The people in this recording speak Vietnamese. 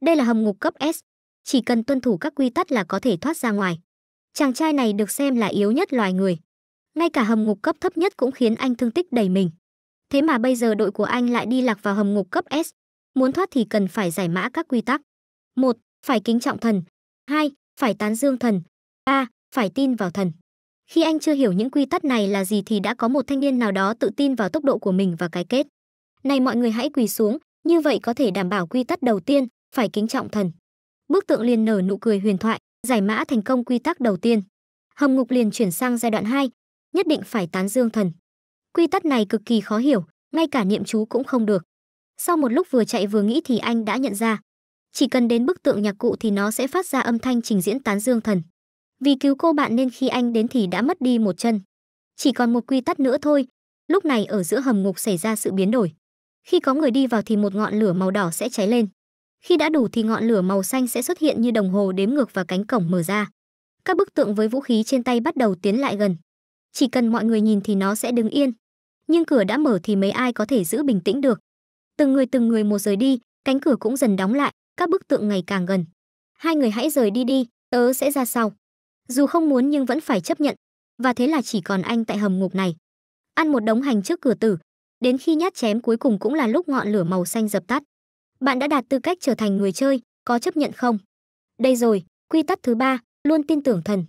Đây là hầm ngục cấp S, chỉ cần tuân thủ các quy tắc là có thể thoát ra ngoài. Chàng trai này được xem là yếu nhất loài người. Ngay cả hầm ngục cấp thấp nhất cũng khiến anh thương tích đầy mình. Thế mà bây giờ đội của anh lại đi lạc vào hầm ngục cấp S. Muốn thoát thì cần phải giải mã các quy tắc. 1. Phải kính trọng thần. 2. Phải tán dương thần. 3. Phải tin vào thần. Khi anh chưa hiểu những quy tắc này là gì thì đã có một thanh niên nào đó tự tin vào tốc độ của mình và cái kết. Này mọi người hãy quỳ xuống, như vậy có thể đảm bảo quy tắc đầu tiên, phải kính trọng thần. Bức tượng liền nở nụ cười huyền thoại, giải mã thành công quy tắc đầu tiên. Hầm ngục liền chuyển sang giai đoạn 2, nhất định phải tán dương thần. Quy tắc này cực kỳ khó hiểu, ngay cả niệm chú cũng không được. Sau một lúc vừa chạy vừa nghĩ thì anh đã nhận ra, chỉ cần đến bức tượng nhạc cụ thì nó sẽ phát ra âm thanh trình diễn tán dương thần. Vì cứu cô bạn nên khi anh đến thì đã mất đi một chân. Chỉ còn một quy tắc nữa thôi. Lúc này ở giữa hầm ngục xảy ra sự biến đổi. Khi có người đi vào thì một ngọn lửa màu đỏ sẽ cháy lên. Khi đã đủ thì ngọn lửa màu xanh sẽ xuất hiện như đồng hồ đếm ngược và cánh cổng mở ra. Các bức tượng với vũ khí trên tay bắt đầu tiến lại gần. Chỉ cần mọi người nhìn thì nó sẽ đứng yên. Nhưng cửa đã mở thì mấy ai có thể giữ bình tĩnh được. Từng người từng người một rời đi, cánh cửa cũng dần đóng lại, các bức tượng ngày càng gần. Hai người hãy rời đi đi, tớ sẽ ra sau. Dù không muốn nhưng vẫn phải chấp nhận. Và thế là chỉ còn anh tại hầm ngục này. Ăn một đống hành trước cửa tử, đến khi nhát chém cuối cùng cũng là lúc ngọn lửa màu xanh dập tắt bạn đã đạt tư cách trở thành người chơi có chấp nhận không đây rồi quy tắc thứ ba luôn tin tưởng thần